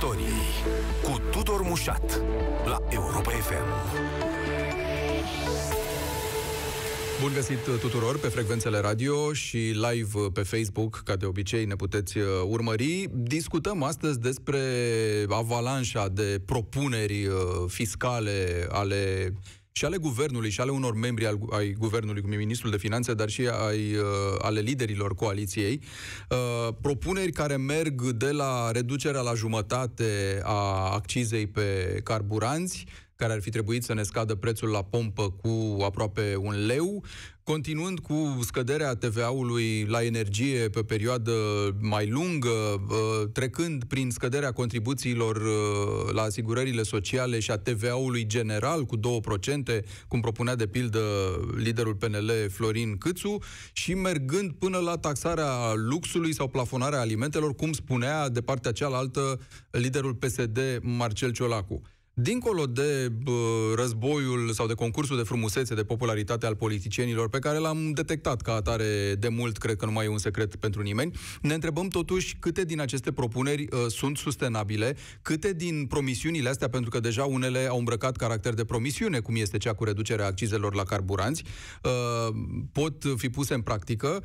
istoriei cu Tudor Mușat la Europa FM. Bun găsit tuturor pe frecvențele radio și live pe Facebook, ca de obicei ne puteți uh, urmări. Discutăm astăzi despre avalanșa de propuneri uh, fiscale ale și ale guvernului și ale unor membri al, ai guvernului, cum e ministrul de finanțe, dar și ai, uh, ale liderilor coaliției, uh, propuneri care merg de la reducerea la jumătate a accizei pe carburanți, care ar fi trebuit să ne scadă prețul la pompă cu aproape un leu, Continuând cu scăderea TVA-ului la energie pe perioadă mai lungă, uh, trecând prin scăderea contribuțiilor uh, la asigurările sociale și a TVA-ului general cu 2%, cum propunea de pildă liderul PNL Florin Câțu, și mergând până la taxarea luxului sau plafonarea alimentelor, cum spunea de partea cealaltă liderul PSD Marcel Ciolacu dincolo de bă, războiul sau de concursul de frumusețe, de popularitate al politicienilor, pe care l-am detectat ca atare de mult, cred că nu mai e un secret pentru nimeni, ne întrebăm totuși câte din aceste propuneri uh, sunt sustenabile, câte din promisiunile astea, pentru că deja unele au îmbrăcat caracter de promisiune, cum este cea cu reducerea accizelor la carburanți, uh, pot fi puse în practică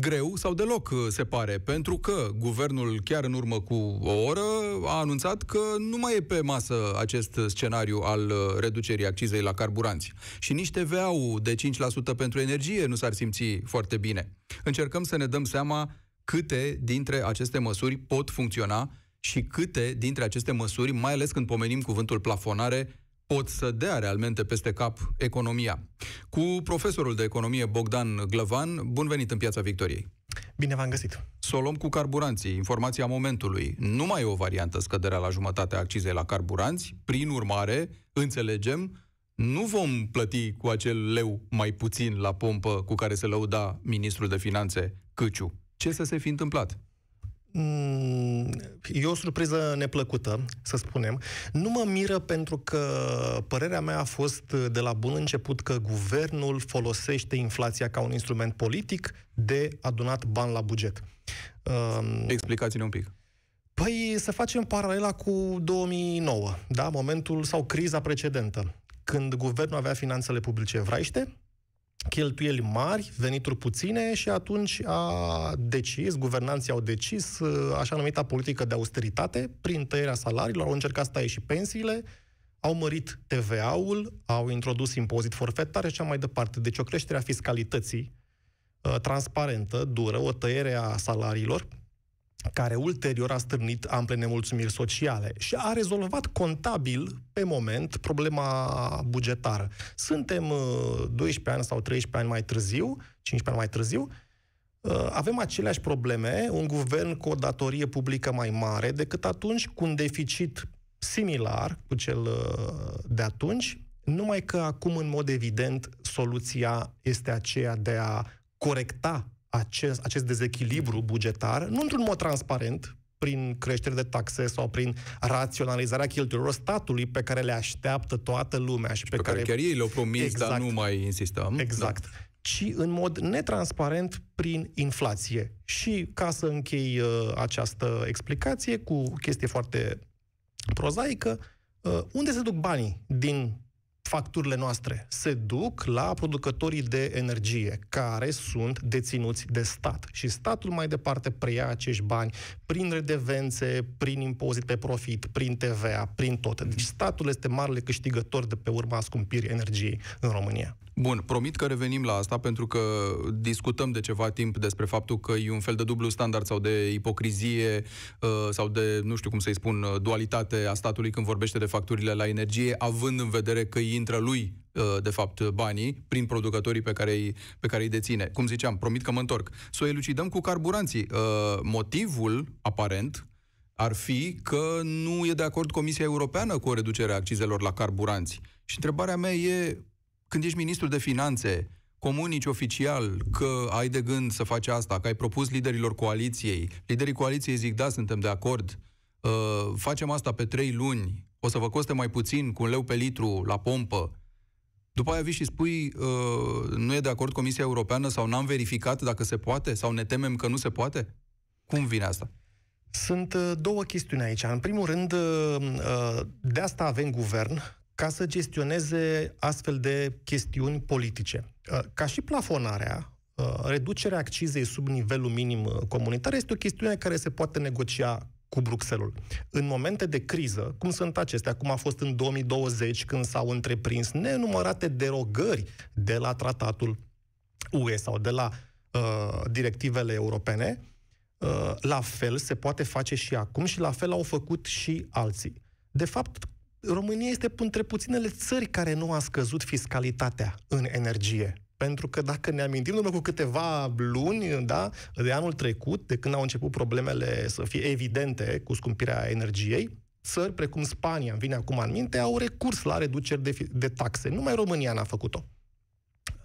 greu sau deloc, uh, se pare, pentru că guvernul, chiar în urmă cu o oră, a anunțat că nu mai e pe masă acest scenariu al uh, reducerii accizei la carburanți. Și nici TVA-ul de 5% pentru energie nu s-ar simți foarte bine. Încercăm să ne dăm seama câte dintre aceste măsuri pot funcționa și câte dintre aceste măsuri, mai ales când pomenim cuvântul plafonare, pot să dea realmente peste cap economia. Cu profesorul de economie Bogdan Glăvan, bun venit în Piața Victoriei. Bine v-am găsit. Să o luăm cu carburanții, informația momentului. Nu mai e o variantă scăderea la jumătate a accizei la carburanți, prin urmare, înțelegem, nu vom plăti cu acel leu mai puțin la pompă cu care se lăuda ministrul de finanțe Căciu. Ce să se fi întâmplat? Mm, e o surpriză neplăcută, să spunem. Nu mă miră pentru că părerea mea a fost de la bun început că guvernul folosește inflația ca un instrument politic de adunat bani la buget. Um, Explicați-ne un pic. Păi să facem paralela cu 2009, da? momentul sau criza precedentă, când guvernul avea finanțele publice vraiște, cheltuieli mari, venituri puține și atunci a decis, guvernanții au decis uh, așa numita politică de austeritate prin tăierea salariilor, au încercat să taie și pensiile, au mărit TVA-ul, au introdus impozit forfetar și așa mai departe. Deci o creștere a fiscalității uh, transparentă, dură, o tăiere a salariilor, care ulterior a stârnit ample nemulțumiri sociale și a rezolvat contabil, pe moment, problema bugetară. Suntem 12 uh, ani sau 13 ani mai târziu, 15 ani mai târziu, uh, avem aceleași probleme, un guvern cu o datorie publică mai mare decât atunci, cu un deficit similar cu cel uh, de atunci, numai că acum, în mod evident, soluția este aceea de a corecta acest, acest dezechilibru bugetar, nu într-un mod transparent, prin creștere de taxe sau prin raționalizarea cheltuielor statului pe care le așteaptă toată lumea. Și pe, pe care, care chiar ei le-au promis, exact, dar nu mai insistăm. Exact. Da. Ci în mod netransparent prin inflație. Și ca să închei uh, această explicație cu chestie foarte prozaică, uh, unde se duc banii din facturile noastre se duc la producătorii de energie, care sunt deținuți de stat. Și statul mai departe preia acești bani prin redevențe, prin impozit pe profit, prin TVA, prin tot. Deci statul este marele câștigător de pe urma scumpirii energiei în România. Bun, promit că revenim la asta pentru că discutăm de ceva timp despre faptul că e un fel de dublu standard sau de ipocrizie uh, sau de, nu știu cum să-i spun, uh, dualitate a statului când vorbește de facturile la energie, având în vedere că îi intră lui uh, de fapt banii prin producătorii pe care, îi, pe care îi deține. Cum ziceam, promit că mă întorc. Să o elucidăm cu carburanții. Motivul aparent ar fi că nu e de acord Comisia Europeană cu o reducere a accizelor la carburanți. Și întrebarea mea e când ești ministru de finanțe, comunici oficial că ai de gând să faci asta, că ai propus liderilor coaliției, liderii coaliției zic da, suntem de acord, uh, facem asta pe trei luni, o să vă coste mai puțin cu un leu pe litru la pompă, după aia vii și spui, uh, nu e de acord Comisia Europeană sau n-am verificat dacă se poate sau ne temem că nu se poate? Cum vine asta? Sunt uh, două chestiuni aici. În primul rând, uh, uh, de asta avem guvern, ca să gestioneze astfel de chestiuni politice. Uh, ca și plafonarea, uh, reducerea accizei sub nivelul minim uh, comunitar este o chestiune care se poate negocia cu Bruxelles. În momente de criză, cum sunt acestea, cum a fost în 2020, când s-au întreprins nenumărate derogări de la tratatul UE sau de la uh, directivele europene, uh, la fel se poate face și acum și la fel au făcut și alții. De fapt, România este între puținele țări care nu a scăzut fiscalitatea în energie. Pentru că dacă ne amintim, numai cu câteva luni da, de anul trecut, de când au început problemele să fie evidente cu scumpirea energiei, țări precum Spania, îmi vine acum în minte, au recurs la reduceri de, de taxe. Numai România n-a făcut-o.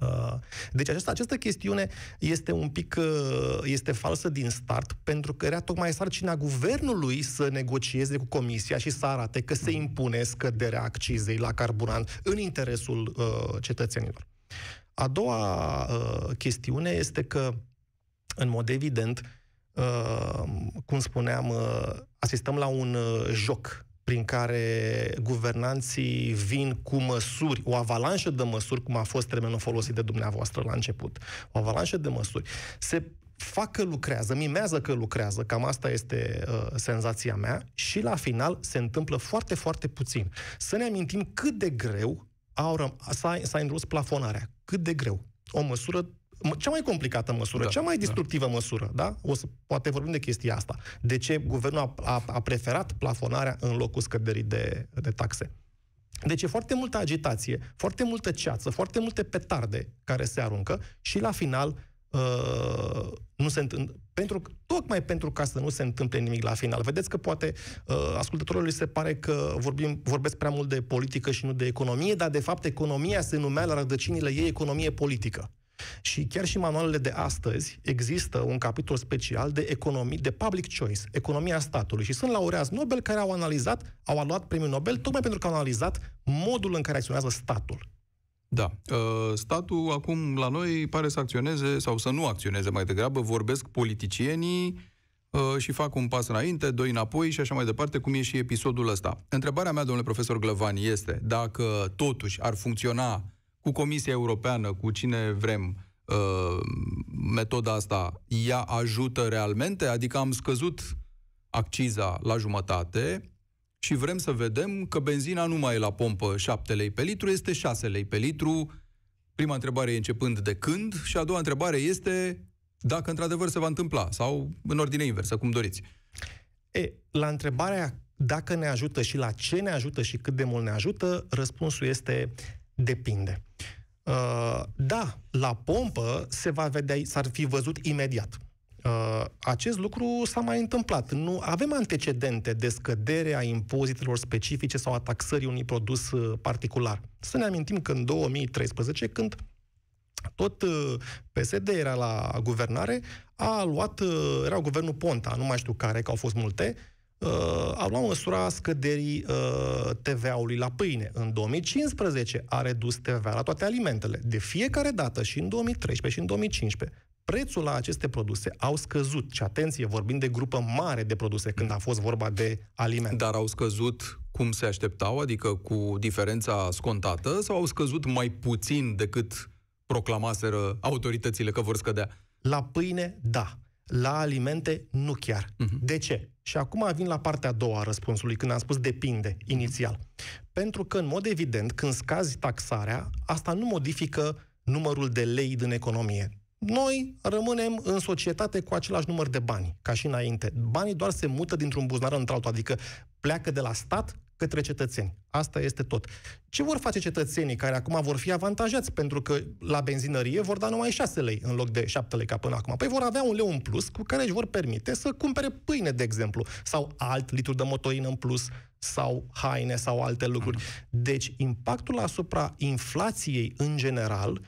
Uh, deci această, această chestiune este un pic uh, este falsă din start, pentru că era tocmai sarcina guvernului să negocieze cu comisia și să arate că se impune scăderea accizei la carburant în interesul uh, cetățenilor. A doua uh, chestiune este că, în mod evident, uh, cum spuneam, uh, asistăm la un joc prin care guvernanții vin cu măsuri, o avalanșă de măsuri, cum a fost termenul folosit de dumneavoastră la început, o avalanșă de măsuri, se fac că lucrează, mimează că lucrează, cam asta este uh, senzația mea, și la final se întâmplă foarte, foarte puțin. Să ne amintim cât de greu au răm- s-a, s-a plafonarea, cât de greu. O măsură cea mai complicată măsură, da, cea mai da. destructivă da. măsură, da? O să poate vorbim de chestia asta. De ce guvernul a, a, a preferat plafonarea în locul scăderii de, de taxe? Deci e foarte multă agitație, foarte multă ceață, foarte multe petarde care se aruncă și la final uh, nu se întâmplă. Pentru, tocmai pentru ca să nu se întâmple nimic la final. Vedeți că poate uh, ascultătorului se pare că vorbim, vorbesc prea mult de politică și nu de economie, dar de fapt economia se numea la rădăcinile ei economie politică. Și chiar și manualele de astăzi există un capitol special de economie, de public choice, economia statului. Și sunt laureați Nobel care au analizat, au luat premiul Nobel tocmai pentru că au analizat modul în care acționează statul. Da. Uh, statul acum la noi pare să acționeze sau să nu acționeze mai degrabă. Vorbesc politicienii uh, și fac un pas înainte, doi înapoi și așa mai departe, cum e și episodul ăsta. Întrebarea mea, domnule profesor Glăvan, este dacă totuși ar funcționa cu Comisia Europeană, cu cine vrem, uh, metoda asta, ea ajută realmente? Adică am scăzut acciza la jumătate și vrem să vedem că benzina nu mai e la pompă 7 lei pe litru, este 6 lei pe litru. Prima întrebare e începând de când și a doua întrebare este dacă într-adevăr se va întâmpla sau în ordine inversă, cum doriți. E, la întrebarea dacă ne ajută și la ce ne ajută și cât de mult ne ajută, răspunsul este Depinde. Uh, da, la pompă se va vedea, s-ar fi văzut imediat. Uh, acest lucru s-a mai întâmplat. Nu avem antecedente de scădere a impozitelor specifice sau a taxării unui produs uh, particular. Să ne amintim că în 2013, când tot uh, PSD era la guvernare, a luat, uh, era guvernul Ponta, nu mai știu care, că au fost multe, uh, luat măsura scăderii uh, TVA-ului la pâine. În 2015 a redus TVA la toate alimentele. De fiecare dată, și în 2013 și în 2015, prețul la aceste produse au scăzut. Și atenție, vorbim de grupă mare de produse când a fost vorba de alimente. Dar au scăzut cum se așteptau, adică cu diferența scontată, sau au scăzut mai puțin decât proclamaseră autoritățile că vor scădea? La pâine, da la alimente nu chiar. Uh-huh. De ce? Și acum vin la partea a doua a răspunsului, când am spus depinde mhm. inițial. Pentru că, în mod evident, când scazi taxarea, asta nu modifică numărul de lei din economie. Noi rămânem în societate cu același număr de bani, ca și înainte. Banii doar se mută dintr-un buzunar într-altul, adică pleacă de la stat către cetățeni. Asta este tot. Ce vor face cetățenii care acum vor fi avantajați? Pentru că la benzinărie vor da numai 6 lei în loc de 7 lei ca până acum. Păi vor avea un leu în plus cu care își vor permite să cumpere pâine, de exemplu, sau alt litru de motorină în plus, sau haine, sau alte lucruri. Mm. Deci, impactul asupra inflației în general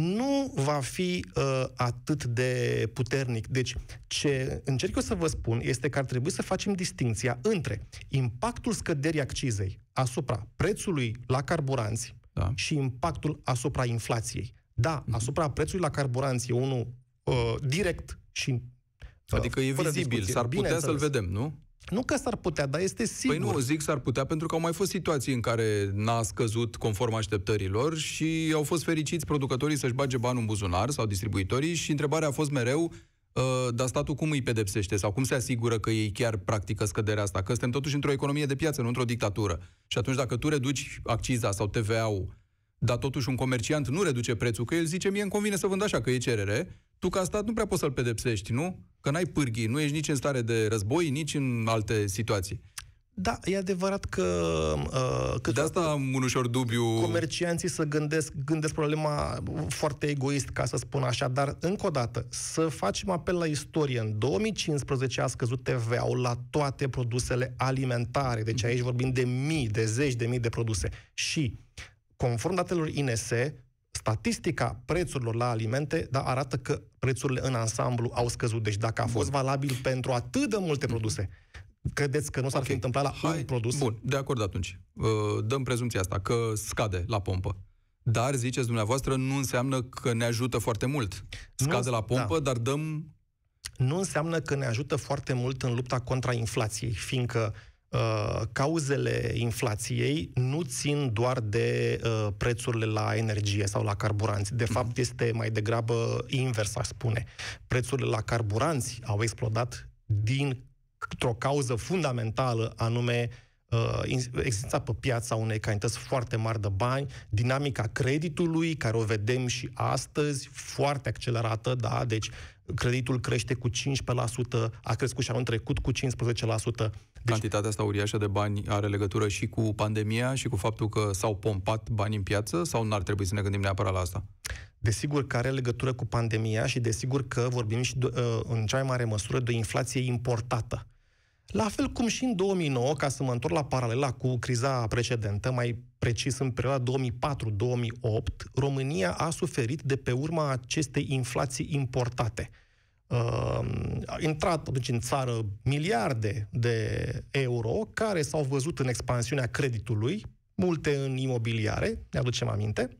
nu va fi uh, atât de puternic. Deci, ce încerc eu să vă spun este că ar trebui să facem distinția între impactul scăderii accizei asupra prețului la carburanți da. și impactul asupra inflației. Da, mm-hmm. asupra prețului la carburanți e unul uh, direct și. adică e vizibil, discuție. s-ar putea să-l vedem, nu? Nu că s-ar putea, dar este păi sigur. Păi nu, zic s-ar putea pentru că au mai fost situații în care n-a scăzut conform așteptărilor și au fost fericiți producătorii să-și bage banul în buzunar sau distribuitorii și întrebarea a fost mereu Uh, dar statul cum îi pedepsește sau cum se asigură că ei chiar practică scăderea asta? Că suntem totuși într-o economie de piață, nu într-o dictatură. Și atunci dacă tu reduci acciza sau TVA-ul, dar totuși un comerciant nu reduce prețul, că el zice, mie îmi convine să vând așa, că e cerere, tu ca stat nu prea poți să-l pedepsești, nu? că n-ai pârghii, nu ești nici în stare de război, nici în alte situații. Da, e adevărat că... Uh, de asta am un ușor dubiu... Comercianții să gândesc, gândesc problema foarte egoist, ca să spun așa, dar încă o dată, să facem apel la istorie. În 2015 a scăzut TVA-ul la toate produsele alimentare, deci aici vorbim de mii, de zeci de mii de produse. Și, conform datelor INSE. Statistica prețurilor la alimente da, arată că prețurile în ansamblu au scăzut. Deci dacă a fost Bun. valabil pentru atât de multe produse, credeți că nu s-ar okay. fi întâmplat la Hai. un produs? Bun, de acord atunci. Dăm prezumția asta, că scade la pompă. Dar, ziceți dumneavoastră, nu înseamnă că ne ajută foarte mult. Scade nu, la pompă, da. dar dăm... Nu înseamnă că ne ajută foarte mult în lupta contra inflației, fiindcă uh, Uh, cauzele inflației nu țin doar de uh, prețurile la energie sau la carburanți. De fapt, mhm. este mai degrabă invers, aș spune. Prețurile la carburanți au explodat dintr-o cauză fundamentală, anume uh, existența pe piața unei cantități foarte mari de bani, dinamica creditului, care o vedem și astăzi, foarte accelerată, da, deci creditul crește cu 15%, a crescut și anul trecut cu 15%, deci... Cantitatea asta uriașă de bani are legătură și cu pandemia și cu faptul că s-au pompat bani în piață sau n-ar trebui să ne gândim neapărat la asta? Desigur că are legătură cu pandemia și desigur că vorbim și de, ă, în cea mai mare măsură de o inflație importată. La fel cum și în 2009, ca să mă întorc la paralela cu criza precedentă, mai precis în perioada 2004-2008, România a suferit de pe urma acestei inflații importate – Uh, a intrat atunci în țară miliarde de euro care s-au văzut în expansiunea creditului, multe în imobiliare, ne aducem aminte.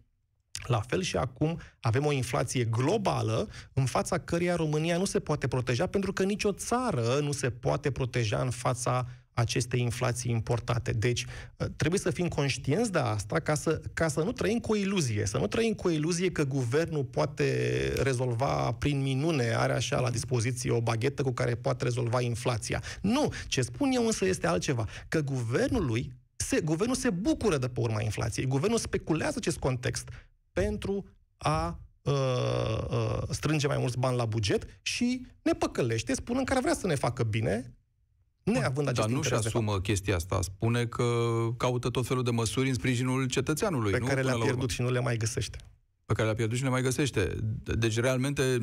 La fel și acum avem o inflație globală în fața căreia România nu se poate proteja pentru că nicio țară nu se poate proteja în fața aceste inflații importate. Deci ă, trebuie să fim conștienți de asta ca să, ca să nu trăim cu o iluzie, să nu trăim cu o iluzie că guvernul poate rezolva prin minune, are așa la dispoziție o baghetă cu care poate rezolva inflația. Nu! Ce spun eu însă este altceva, că guvernului, se, guvernul se bucură de pe urma inflației. Guvernul speculează acest context pentru a ă, ă, strânge mai mulți bani la buget și ne păcălește, spunând că ar vrea să ne facă bine, Neavând acest Dar nu-și asumă chestia asta. Spune că caută tot felul de măsuri în sprijinul cetățeanului. Pe nu? care le-a pierdut și nu le mai găsește pe care le-a pierdut și le mai găsește. Deci, realmente,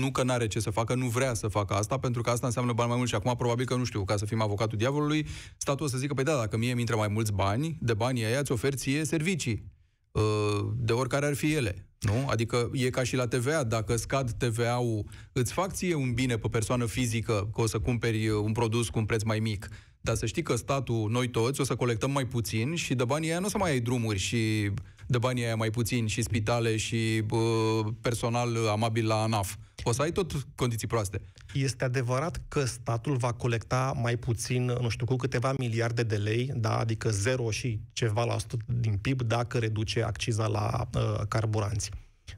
nu că n-are ce să facă, nu vrea să facă asta, pentru că asta înseamnă bani mai mulți. Și acum, probabil că, nu știu, ca să fim avocatul diavolului, statul o să zică, păi da, dacă mie mi intră mai mulți bani, de banii aia îți ofer ție servicii. Uh, de oricare ar fi ele. Nu? Adică e ca și la TVA, dacă scad TVA-ul, îți fac ție un bine pe persoană fizică că o să cumperi uh, un produs cu un preț mai mic, dar să știi că statul, noi toți, o să colectăm mai puțin și de banii aia nu o să mai ai drumuri și de banii aia mai puțin și spitale și bă, uh, personal amabil la ANAF poți să ai tot condiții proaste. Este adevărat că statul va colecta mai puțin, nu știu, cu câteva miliarde de lei, da? adică zero și ceva la 100 din PIB dacă reduce acciza la uh, carburanți.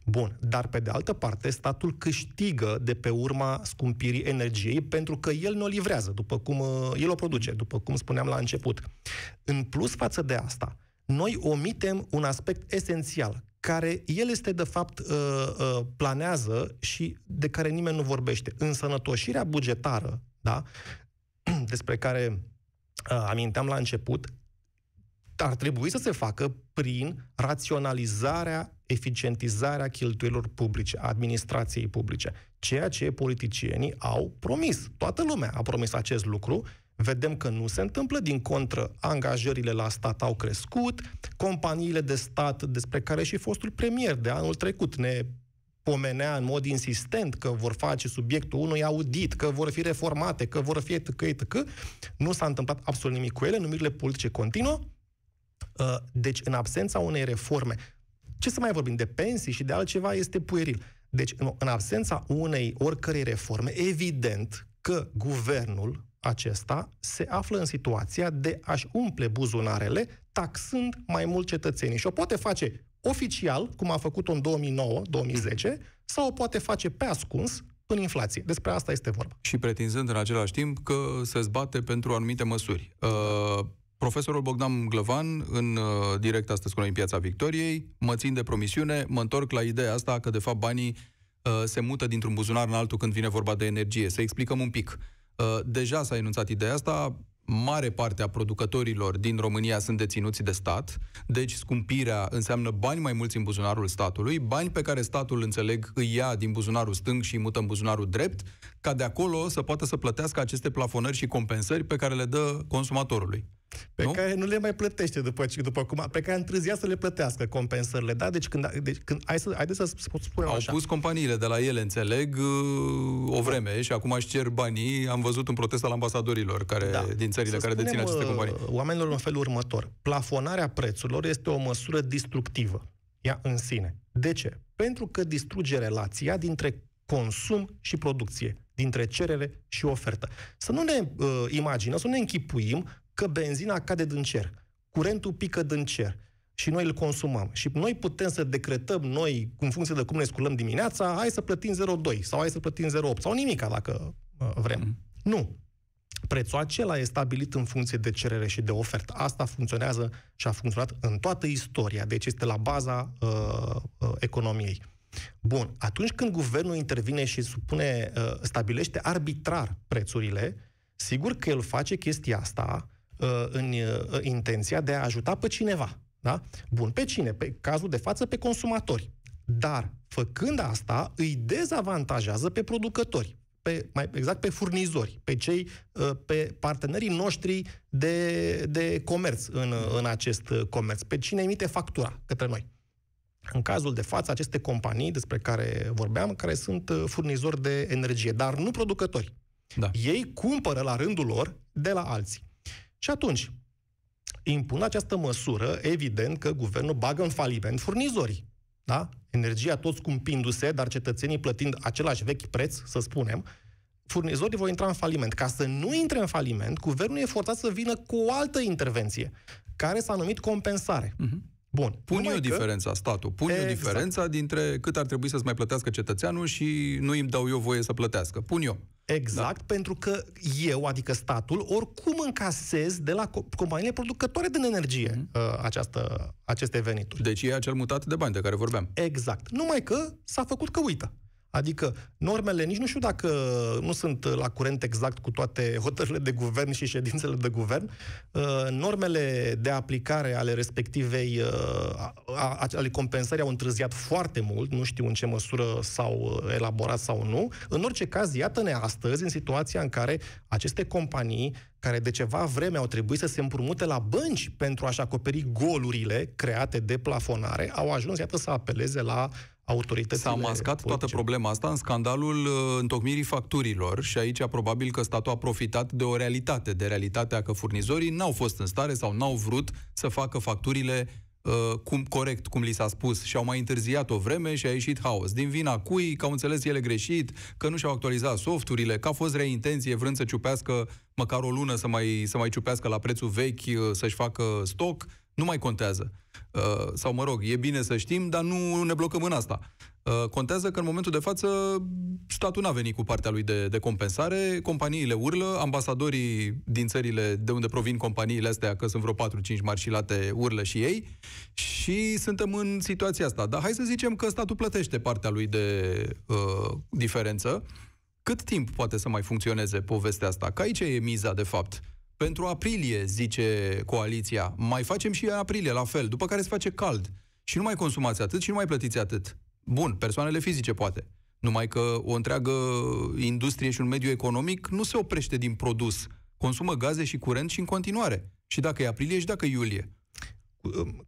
Bun, dar pe de altă parte, statul câștigă de pe urma scumpirii energiei pentru că el nu o livrează, după cum uh, el o produce, după cum spuneam la început. În plus față de asta, noi omitem un aspect esențial care el este, de fapt, uh, uh, planează și de care nimeni nu vorbește. Însănătoșirea bugetară, da? despre care uh, aminteam la început, ar trebui să se facă prin raționalizarea, eficientizarea cheltuielor publice, administrației publice. Ceea ce politicienii au promis. Toată lumea a promis acest lucru Vedem că nu se întâmplă, din contră, angajările la stat au crescut, companiile de stat, despre care și fostul premier de anul trecut ne pomenea în mod insistent că vor face subiectul unui audit, că vor fi reformate, că vor fi etc., etc., nu s-a întâmplat absolut nimic cu ele, numirile politice continuă, uh, deci în absența unei reforme, ce să mai vorbim de pensii și de altceva este pueril. Deci în absența unei oricărei reforme, evident că guvernul acesta se află în situația de a-și umple buzunarele taxând mai mult cetățenii. Și o poate face oficial, cum a făcut-o în 2009-2010, sau o poate face pe ascuns, în inflație. Despre asta este vorba. Și pretinzând în același timp că se zbate pentru anumite măsuri. Uh, profesorul Bogdan Glăvan, în uh, direct astăzi cu noi în Piața Victoriei, mă țin de promisiune, mă întorc la ideea asta că, de fapt, banii uh, se mută dintr-un buzunar în altul când vine vorba de energie. Să explicăm un pic. Uh, Uh, deja s-a enunțat ideea asta, mare parte a producătorilor din România sunt deținuți de stat, deci scumpirea înseamnă bani mai mulți în buzunarul statului, bani pe care statul, înțeleg, îi ia din buzunarul stâng și îi mută în buzunarul drept, ca de acolo să poată să plătească aceste plafonări și compensări pe care le dă consumatorului. Pe nu? care nu le mai plătește după, după cum, pe care întârzia să le plătească compensările, da? Deci când, deci când hai să, haideți să spunem Au așa. pus companiile de la ele, înțeleg, uh, o vreme și acum își cer banii. Am văzut un protest al ambasadorilor care, da. din țările să care dețin aceste uh, companii. oamenilor în felul următor. Plafonarea prețurilor este o măsură distructivă, ea în sine. De ce? Pentru că distruge relația dintre consum și producție, dintre cerere și ofertă. Să nu ne uh, imaginăm, să nu ne închipuim că benzina cade din cer, curentul pică din cer și noi îl consumăm. Și noi putem să decretăm noi, în funcție de cum ne sculăm dimineața, hai să plătim 0,2 sau hai să plătim 0,8 sau nimica dacă uh, vrem. Mm. Nu. Prețul acela e stabilit în funcție de cerere și de ofertă. Asta funcționează și a funcționat în toată istoria, deci este la baza uh, uh economiei. Bun, atunci când guvernul intervine și supune, uh, stabilește arbitrar prețurile, sigur că el face chestia asta Uh, în uh, uh, intenția de a ajuta pe cineva. Da? Bun, pe cine? Pe cazul de față, pe consumatori. Dar, făcând asta, îi dezavantajează pe producători, pe, mai exact pe furnizori, pe cei, pe partenerii noștri de, de comerț în, în acest comerț, pe cine emite factura către noi. În cazul de față, aceste companii despre care vorbeam, care sunt furnizori de energie, dar nu producători. Da. Ei cumpără la rândul lor de la alții. Și atunci, impun această măsură, evident că guvernul bagă în faliment furnizorii. Da? Energia tot scumpindu-se, dar cetățenii plătind același vechi preț, să spunem, furnizorii vor intra în faliment. Ca să nu intre în faliment, guvernul e forțat să vină cu o altă intervenție, care s-a numit compensare. Uh-huh. Bun. Pun eu că... statul. Pun exact. eu diferența dintre cât ar trebui să-ți mai plătească cetățeanul și nu îmi dau eu voie să plătească. Pun eu. Exact, da. pentru că eu, adică statul, oricum încasez de la companiile producătoare din energie mm-hmm. această, aceste venituri. Deci e acel mutat de bani de care vorbeam. Exact. Numai că s-a făcut că uită. Adică normele, nici nu știu dacă nu sunt la curent exact cu toate hotările de guvern și ședințele de guvern, uh, normele de aplicare ale respectivei, uh, ale compensării au întârziat foarte mult, nu știu în ce măsură s-au uh, elaborat sau nu. În orice caz, iată-ne astăzi în situația în care aceste companii care de ceva vreme au trebuit să se împrumute la bănci pentru a-și acoperi golurile create de plafonare, au ajuns, iată, să apeleze la autoritățile... S-a mascat politice. toată problema asta în scandalul uh, întocmirii facturilor și aici probabil că statul a profitat de o realitate, de realitatea că furnizorii n-au fost în stare sau n-au vrut să facă facturile Uh, cum corect, cum li s-a spus, și au mai întârziat o vreme și a ieșit haos. Din vina cui, că au înțeles ele greșit, că nu și-au actualizat softurile, că a fost rea intenție vrând să ciupească măcar o lună să mai, să mai ciupească la prețul vechi, uh, să-și facă stoc, nu mai contează. Uh, sau mă rog, e bine să știm, dar nu ne blocăm în asta. Uh, contează că în momentul de față statul n-a venit cu partea lui de, de compensare, companiile urlă, ambasadorii din țările de unde provin companiile astea, că sunt vreo 4-5 marșilate, urlă și ei și suntem în situația asta. Dar hai să zicem că statul plătește partea lui de uh, diferență. Cât timp poate să mai funcționeze povestea asta? Că aici e miza, de fapt. Pentru aprilie, zice coaliția, mai facem și în aprilie, la fel, după care se face cald. Și nu mai consumați atât și nu mai plătiți atât. Bun, persoanele fizice poate. Numai că o întreagă industrie și un mediu economic nu se oprește din produs. Consumă gaze și curent și în continuare. Și dacă e aprilie și dacă e iulie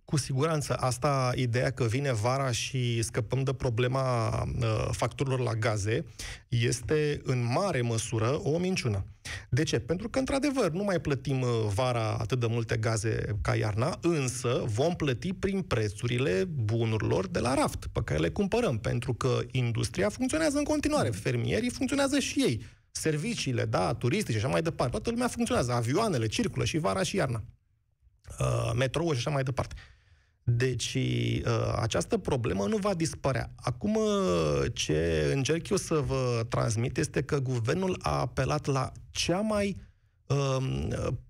cu siguranță asta, ideea că vine vara și scăpăm de problema uh, facturilor la gaze, este în mare măsură o minciună. De ce? Pentru că, într-adevăr, nu mai plătim uh, vara atât de multe gaze ca iarna, însă vom plăti prin prețurile bunurilor de la raft pe care le cumpărăm, pentru că industria funcționează în continuare, fermierii funcționează și ei, serviciile, da, turistice și așa mai departe, toată lumea funcționează, avioanele circulă și vara și iarna. Uh, metrou și așa mai departe. Deci uh, această problemă nu va dispărea. Acum uh, ce încerc eu să vă transmit este că guvernul a apelat la cea mai uh,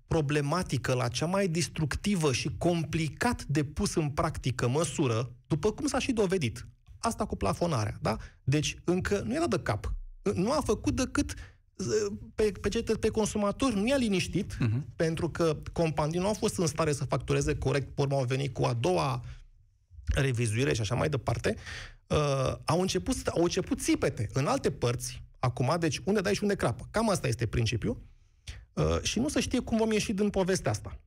problematică, la cea mai destructivă și complicat de pus în practică măsură, după cum s-a și dovedit. Asta cu plafonarea, da? Deci încă nu era de cap. Nu a făcut decât uh, pe, pe, ce, pe consumator nu i-a liniștit, uh-huh. pentru că companii nu au fost în stare să factureze corect, pe urmă au venit cu a doua revizuire și așa mai departe, uh, au, început, au început țipete în alte părți, acum, deci unde dai și unde crapă. Cam asta este principiul. Uh, și nu se știe cum vom ieși din povestea asta.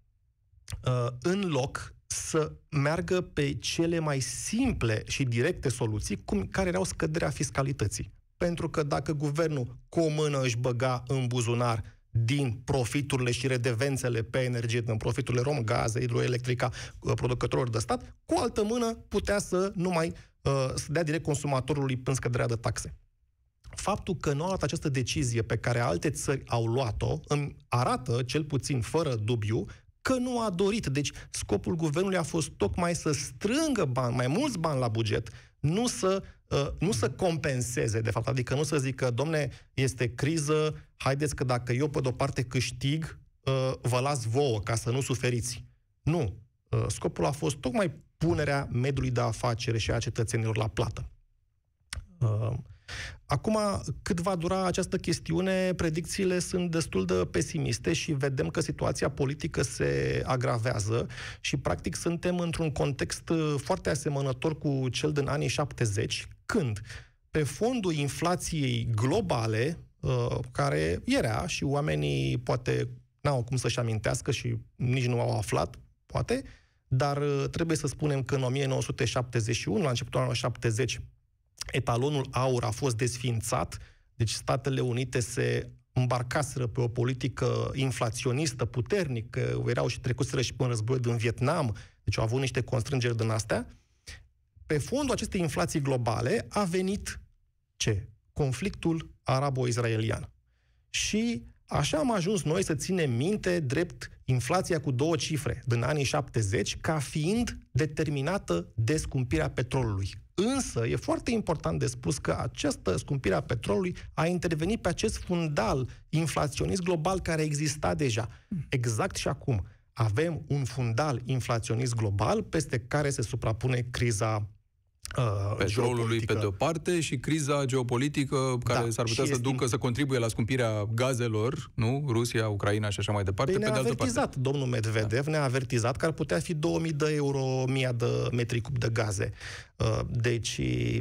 Uh, în loc să meargă pe cele mai simple și directe soluții, cum, care erau scăderea fiscalității. Pentru că dacă guvernul cu o mână își băga în buzunar din profiturile și redevențele pe energie, din profiturile rom, gaze, hidroelectrica, uh, producătorilor de stat, cu altă mână putea să nu mai uh, să dea direct consumatorului în scăderea de taxe. Faptul că nu a luat această decizie pe care alte țări au luat-o îmi arată, cel puțin fără dubiu, că nu a dorit. Deci scopul guvernului a fost tocmai să strângă bani, mai mulți bani la buget, nu să, ă, nu să compenseze, de fapt, adică nu să zică, domne, este criză, haideți că dacă eu pe de-o parte câștig, ă, vă las vouă ca să nu suferiți. Nu. Ă, scopul a fost tocmai punerea mediului de afacere și a cetățenilor la plată. Acum, cât va dura această chestiune, predicțiile sunt destul de pesimiste și vedem că situația politică se agravează și, practic, suntem într-un context uh, foarte asemănător cu cel din anii 70, când, pe fondul inflației globale, uh, care era și oamenii poate n-au cum să-și amintească și nici nu au aflat, poate, dar uh, trebuie să spunem că în 1971, la începutul anului 70, etalonul aur a fost desfințat, deci Statele Unite se îmbarcaseră pe o politică inflaționistă puternică, erau și trecuseră și până război din Vietnam, deci au avut niște constrângeri din astea, pe fondul acestei inflații globale a venit ce? Conflictul arabo-izraelian. Și așa am ajuns noi să ținem minte drept inflația cu două cifre din anii 70 ca fiind determinată de scumpirea petrolului. Însă, e foarte important de spus că această scumpire a petrolului a intervenit pe acest fundal inflaționist global care exista deja. Exact și acum avem un fundal inflaționist global peste care se suprapune criza uh, petrolului pe de-o parte și criza geopolitică care da, s-ar putea să ducă, din... să contribuie la scumpirea gazelor, nu? Rusia, Ucraina și așa mai departe. Păi pe ne-a de avertizat, parte. domnul Medvedev da. ne-a avertizat că ar putea fi 2000 de euro, 1000 de metri cub de gaze. Uh, deci uh,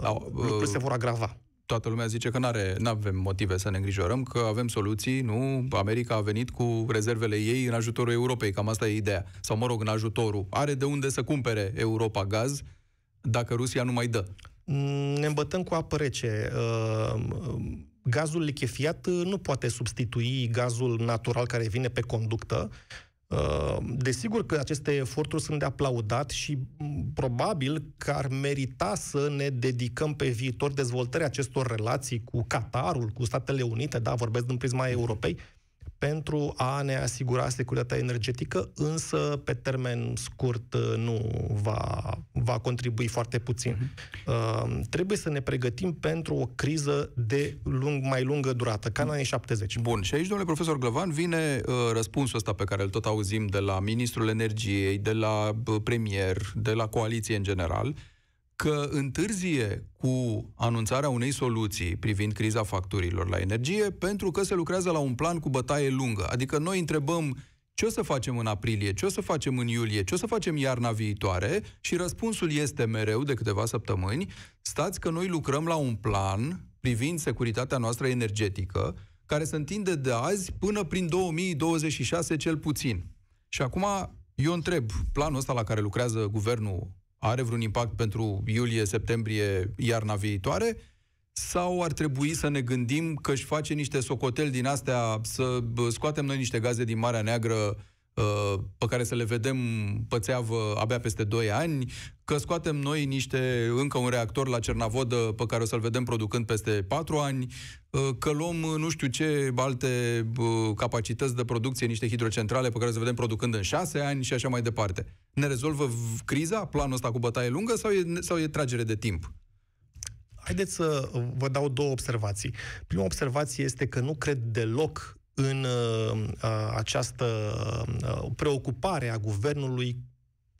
da, uh, lucrurile se vor agrava toată lumea zice că nu avem motive să ne îngrijorăm, că avem soluții, nu? America a venit cu rezervele ei în ajutorul Europei, cam asta e ideea. Sau, mă rog, în ajutorul. Are de unde să cumpere Europa gaz dacă Rusia nu mai dă? Mm, ne îmbătăm cu apă rece. Uh, gazul lichefiat uh, nu poate substitui gazul natural care vine pe conductă. Uh, desigur că aceste eforturi sunt de aplaudat și mm, probabil că ar merita să ne dedicăm pe viitor dezvoltarea acestor relații cu Qatarul, cu Statele Unite, da, vorbesc din prisma Europei, pentru a ne asigura securitatea energetică, însă pe termen scurt uh, nu va, va contribui foarte puțin. Mhm. Uh, trebuie să ne pregătim pentru o criză de lung, mai lungă durată, ca în anii 70. Bun, și aici, domnule profesor Glăvan, vine uh, răspunsul ăsta pe care îl tot auzim de la Ministrul Energiei, de la uh, premier, de la coaliție în general, că întârzie cu anunțarea unei soluții privind criza facturilor la energie pentru că se lucrează la un plan cu bătaie lungă. Adică noi întrebăm ce o să facem în aprilie, ce o să facem în iulie, ce o să facem iarna viitoare și răspunsul este mereu de câteva săptămâni, stați că noi lucrăm la un plan privind securitatea noastră energetică care se întinde de azi până prin 2026 cel puțin. Și acum eu întreb, planul ăsta la care lucrează guvernul are vreun impact pentru iulie, septembrie, iarna viitoare? Sau ar trebui să ne gândim că își face niște socoteli din astea, să scoatem noi niște gaze din Marea Neagră pe care să le vedem pățeavă abia peste 2 ani, că scoatem noi niște, încă un reactor la Cernavodă pe care o să-l vedem producând peste 4 ani, uh, că luăm uh, nu știu ce alte uh, capacități de producție, niște hidrocentrale pe care o să vedem producând în 6 ani și așa mai departe. Ne rezolvă criza, planul ăsta cu bătaie lungă sau e, sau e tragere de timp? Haideți să vă dau două observații. Prima observație este că nu cred deloc în uh, această uh, preocupare a guvernului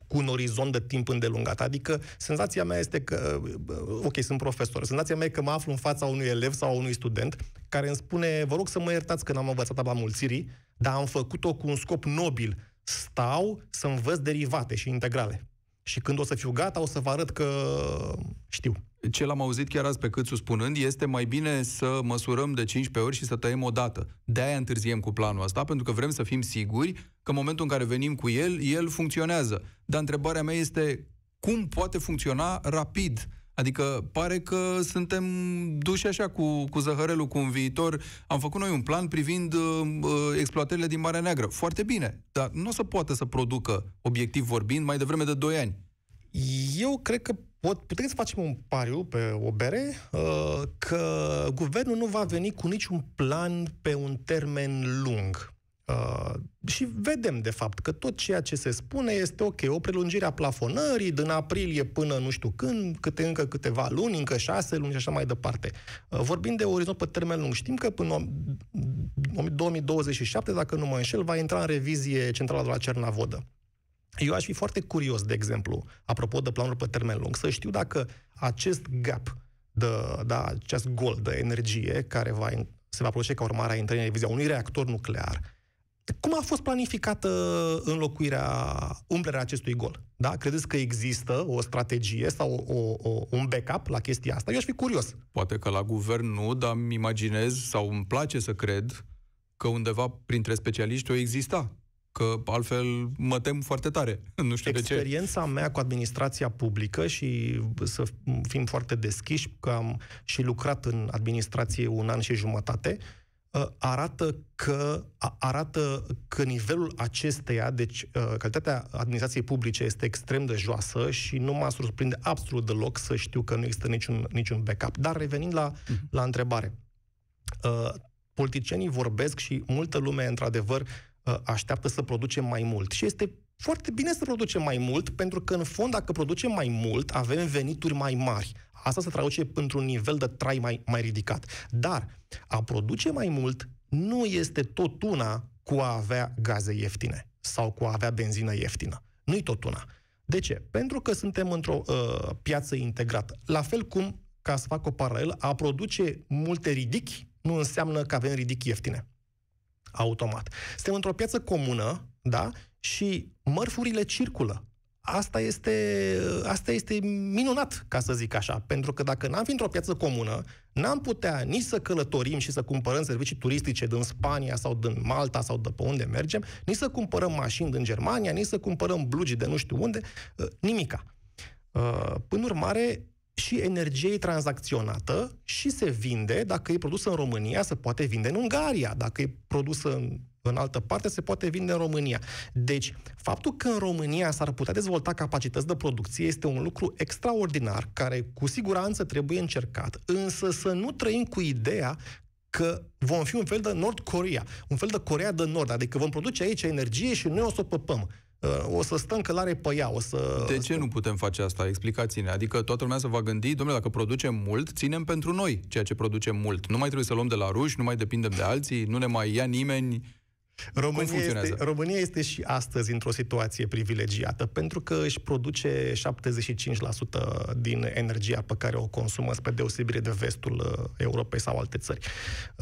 cu un orizont de timp îndelungat. Adică senzația mea este că, uh, ok, sunt profesor, senzația mea e că mă aflu în fața unui elev sau unui student care îmi spune, vă rog să mă iertați că n-am învățat la mulțirii, dar am făcut-o cu un scop nobil. Stau să învăț derivate și integrale. Și când o să fiu gata, o să vă arăt că uh, știu ce l-am auzit chiar azi pe Câțu spunând, este mai bine să măsurăm de 15 ori și să tăiem o dată. De-aia întârziem cu planul ăsta, pentru că vrem să fim siguri că în momentul în care venim cu el, el funcționează. Dar întrebarea mea este cum poate funcționa rapid? Adică pare că suntem duși așa cu, cu zăhărelul, cu un viitor. Am făcut noi un plan privind uh, uh exploatările din Marea Neagră. Foarte bine, dar nu o să poată să producă, obiectiv vorbind, mai devreme de 2 ani. Eu cred că pot, putem să facem un pariu pe o bere uh, că guvernul nu va veni cu niciun plan pe un termen lung. Uh, și vedem, de fapt, că tot ceea ce se spune este, ok, o prelungire a plafonării din aprilie până nu știu când, câte încă câteva luni, încă șase luni și așa mai departe. Uh, vorbim de orizont pe termen lung. Știm că până 2027, dacă nu mă înșel, va intra în revizie centrala de la Cernavodă. Eu aș fi foarte curios, de exemplu, apropo de planul pe termen lung, să știu dacă acest gap, de, da, acest gol de energie care va, se va produce ca urmare a intrării în revizia unui reactor nuclear, cum a fost planificată înlocuirea, umplerea acestui gol? Da? Credeți că există o strategie sau o, o, un backup la chestia asta? Eu aș fi curios. Poate că la guvern nu, dar îmi imaginez sau îmi place să cred că undeva printre specialiști o exista că altfel mă tem foarte tare. Nu știu Experiența de ce. mea cu administrația publică și să fim foarte deschiși, că am și lucrat în administrație un an și jumătate, ă, arată că, arată că nivelul acesteia, deci ă, calitatea administrației publice este extrem de joasă și nu mă surprinde absolut deloc să știu că nu există niciun, niciun backup. Dar revenind la, mhm. la întrebare, ă, politicienii vorbesc și multă lume, într-adevăr, Uh, așteaptă să producem mai mult. Și este foarte bine să producem mai mult, pentru că, în fond, dacă producem mai mult, avem venituri mai mari. Asta se traduce într-un nivel de trai mai, mai ridicat. Dar a produce mai mult nu este tot una cu a avea gaze ieftine sau cu a avea benzină ieftină. Nu-i tot una. De ce? Pentru că suntem într-o uh, piață integrată. La fel cum, ca să fac o paralelă, a produce multe ridichi nu înseamnă că avem ridichi ieftine automat. Suntem într-o piață comună, da? Și mărfurile circulă. Asta este, asta este minunat, ca să zic așa, pentru că dacă n-am fi într-o piață comună, n-am putea nici să călătorim și să cumpărăm servicii turistice din Spania sau din Malta sau de pe unde mergem, nici să cumpărăm mașini din Germania, nici să cumpărăm blugi de nu știu unde, ă, nimica. Ă, până urmare, și energie tranzacționată și se vinde, dacă e produsă în România, se poate vinde în Ungaria, dacă e produsă în, în altă parte, se poate vinde în România. Deci, faptul că în România s-ar putea dezvolta capacități de producție este un lucru extraordinar, care cu siguranță trebuie încercat, însă să nu trăim cu ideea că vom fi un fel de Nord Corea, un fel de Corea de Nord, adică vom produce aici energie și noi o să o păpăm. Uh, o să stăm călare pe ea, o să... De ce nu putem face asta? Explicați-ne. Adică toată lumea să va gândi, domnule, dacă producem mult, ținem pentru noi ceea ce producem mult. Nu mai trebuie să luăm de la ruși, nu mai depindem de alții, nu ne mai ia nimeni. România este, România este și astăzi într-o situație privilegiată, pentru că își produce 75% din energia pe care o consumă, spre deosebire de vestul uh, Europei sau alte țări.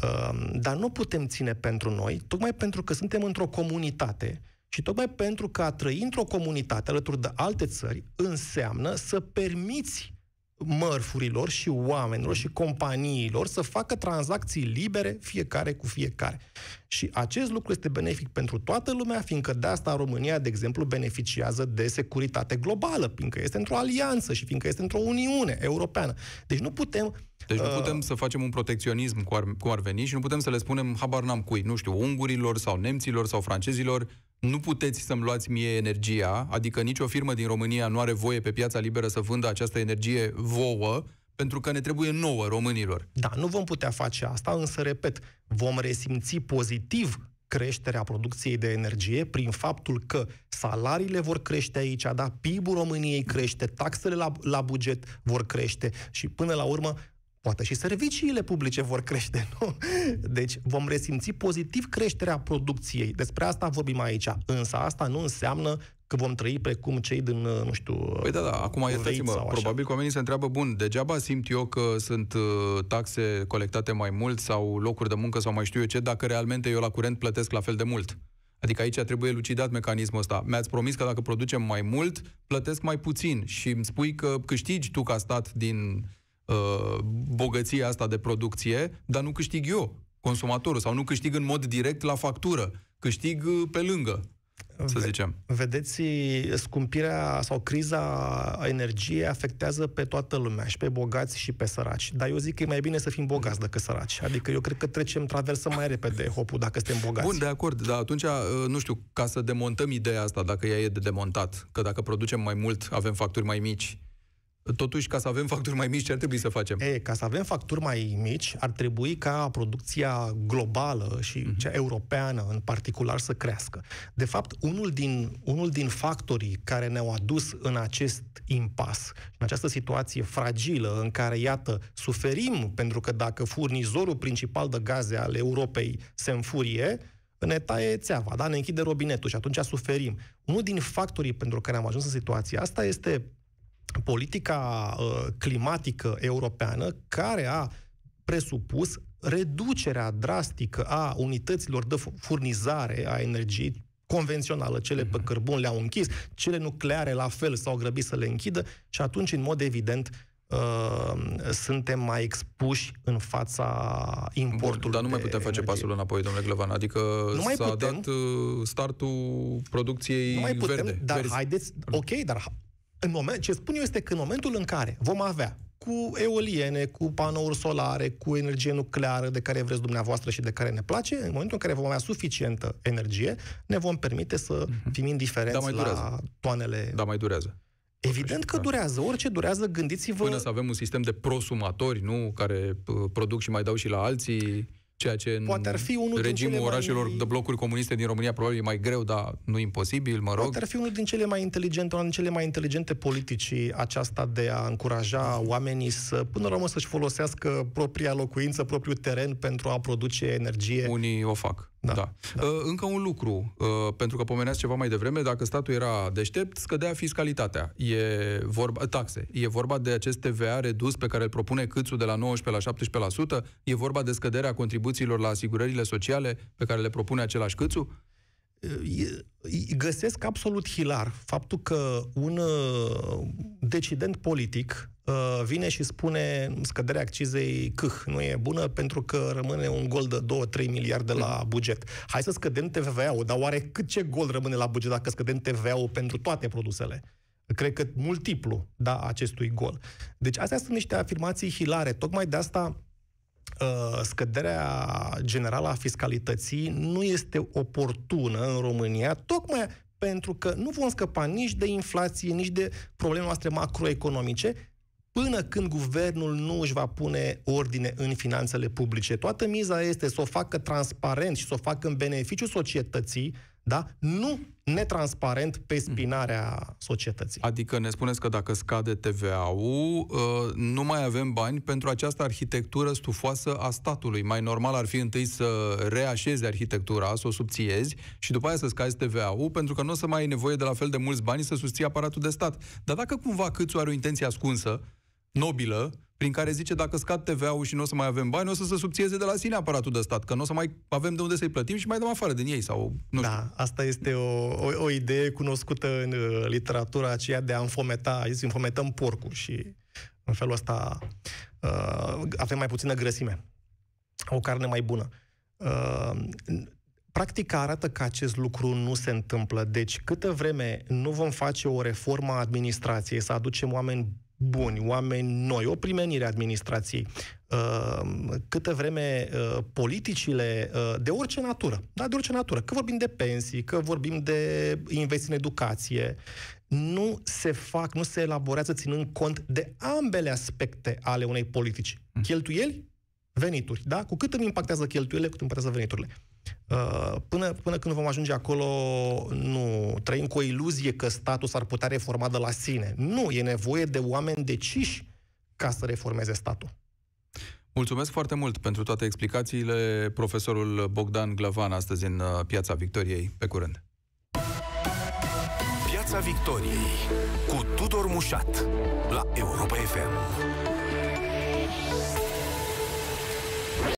Uh, dar nu putem ține pentru noi, tocmai pentru că suntem într-o comunitate și tocmai pentru că a trăi într-o comunitate alături de alte țări înseamnă să permiți mărfurilor și oamenilor și companiilor să facă tranzacții libere fiecare cu fiecare. Și acest lucru este benefic pentru toată lumea, fiindcă de asta România, de exemplu, beneficiază de securitate globală, fiindcă este într-o alianță și fiindcă este într-o Uniune Europeană. Deci nu putem deci nu uh, putem să facem un protecționism cu ar, cum ar veni și nu putem să le spunem, habar n-am cui, nu știu, ungurilor sau nemților sau francezilor, nu puteți să-mi luați mie energia, adică nicio firmă din România nu are voie pe piața liberă să vândă această energie vouă, pentru că ne trebuie nouă românilor. Da, nu vom putea face asta, însă, repet, vom resimți pozitiv creșterea producției de energie prin faptul că salariile vor crește aici, da, PIB-ul României crește, taxele la, la buget vor crește și până la urmă poate și serviciile publice vor crește, nu? Deci vom resimți pozitiv creșterea producției. Despre asta vorbim aici. Însă asta nu înseamnă că vom trăi precum cei din, uh, nu știu... Păi da, da, uh, acum iertați-mă, probabil că oamenii se întreabă, bun, degeaba simt eu că sunt uh, taxe colectate mai mult sau locuri de muncă sau mai știu eu ce, dacă realmente eu la curent plătesc la fel de mult. Adică aici trebuie lucidat mecanismul ăsta. Mi-ați promis că dacă producem mai mult, plătesc mai puțin și îmi spui că câștigi tu ca stat din uh, bogăția asta de producție, dar nu câștig eu, consumatorul, sau nu câștig în mod direct la factură, câștig pe lângă să zicem. Vedeți, scumpirea sau criza energiei afectează pe toată lumea, și pe bogați și pe săraci. Dar eu zic că e mai bine să fim bogați decât săraci. Adică eu cred că trecem, traversăm mai repede hopul dacă suntem bogați. Bun, de acord, dar atunci, uh, nu știu, ca să demontăm ideea asta, dacă ea e de demontat, că dacă producem mai mult, avem facturi mai mici, Totuși, ca să avem facturi mai mici, ce ar trebui să facem? E, ca să avem facturi mai mici, ar trebui ca producția globală și uh-huh. cea europeană în particular să crească. De fapt, unul din, unul din factorii care ne-au adus în acest impas, în această situație fragilă în care, iată, suferim, pentru că dacă furnizorul principal de gaze al Europei se înfurie, ne taie țeava, da? ne închide robinetul și atunci suferim. Unul din factorii pentru care am ajuns în situația asta este politica uh, climatică europeană care a presupus reducerea drastică a unităților de furnizare a energiei convențională, cele pe mhm. cărbun le-au închis, cele nucleare la fel s-au grăbit să le închidă și atunci, în mod evident, Uh, suntem mai expuși în fața importului. Bun, dar nu mai putem face energie. pasul înapoi, domnule Glevan. Adică nu mai s-a putem. dat uh, startul producției nu mai putem, verde. Dar verzi. haideți, ok, dar în moment, ce spun eu este că în momentul în care vom avea cu eoliene, cu panouri solare, cu energie nucleară de care vreți dumneavoastră și de care ne place, în momentul în care vom avea suficientă energie, ne vom permite să mhm. fim indiferenți da, mai durează. la toanele... Da, mai durează. Evident că da. durează, orice durează, gândiți-vă... Până să avem un sistem de prosumatori, nu? Care uh, produc și mai dau și la alții ceea ce Poate ar fi unul regimul din mai... de blocuri comuniste din România probabil e mai greu, dar nu imposibil, mă rog. Poate ar fi unul din cele mai inteligente, una din cele mai inteligente politici aceasta de a încuraja oamenii să, până la urmă, să-și folosească propria locuință, propriul teren pentru a produce energie. Unii o fac. Da. da. da. Uh, încă un lucru, uh, pentru că pomeneați ceva mai devreme, dacă statul era deștept, scădea fiscalitatea. E vorba, taxe. E vorba de acest TVA redus pe care îl propune Câțu de la 19 la 17%? E vorba de scăderea contribuțiilor la asigurările sociale pe care le propune același Câțu? Uh, găsesc absolut hilar faptul că un uh, decident politic Uh, vine și spune scăderea accizei câh, nu e bună pentru că rămâne un gol de 2-3 miliarde la mm. buget. Hai să scădem TVA-ul, dar oare cât ce gol rămâne la buget dacă scădem TVA-ul pentru toate produsele? Cred că multiplu, da, acestui gol. Deci astea sunt niște afirmații hilare. Tocmai de asta uh, scăderea generală a fiscalității nu este oportună în România, tocmai pentru că nu vom scăpa nici de inflație, nici de problemele noastre macroeconomice, până când guvernul nu își va pune ordine în finanțele publice. Toată miza este să o facă transparent și să o facă în beneficiu societății, da? nu netransparent pe hmm. spinarea societății. Adică ne spuneți că dacă scade TVA-ul, ă, nu mai avem bani pentru această arhitectură stufoasă a statului. Mai normal ar fi întâi să reașezi arhitectura, să o subțiezi și după aia să scazi TVA-ul, pentru că nu o să mai ai nevoie de la fel de mulți bani să susții aparatul de stat. Dar dacă cumva câțu are o intenție ascunsă, nobilă, prin care zice dacă scad TVA-ul și nu o să mai avem bani, o să se subțieze de la sine aparatul de stat, că nu o să mai avem de unde să-i plătim și mai dăm afară din ei. sau nu Da, știu. asta este o, o, o idee cunoscută în uh, literatura aceea de a înfometa, aici înfometăm porcul și în felul ăsta uh, avem mai puțină grăsime, o carne mai bună. Uh, practica arată că acest lucru nu se întâmplă. Deci, câtă vreme nu vom face o reformă a administrației, să aducem oameni buni, oameni noi, o primenire a administrației, ehm, câtă vreme eh, politicile eh, de orice natură, da, de orice natură, că vorbim de pensii, că vorbim de investiții în educație, nu se fac, nu se elaborează ținând cont de ambele aspecte ale unei politici. Mm. Cheltuieli, venituri, da? Cu cât îmi impactează cheltuielile, cu cât îmi impactează veniturile. Uh, până, până când vom ajunge acolo, nu trăim cu o iluzie că statul s-ar putea reforma de la sine. Nu, e nevoie de oameni deciși ca să reformeze statul. Mulțumesc foarte mult pentru toate explicațiile, profesorul Bogdan Glavan, astăzi în uh, Piața Victoriei. Pe curând! Piața Victoriei cu Tudor Mușat la Europa FM.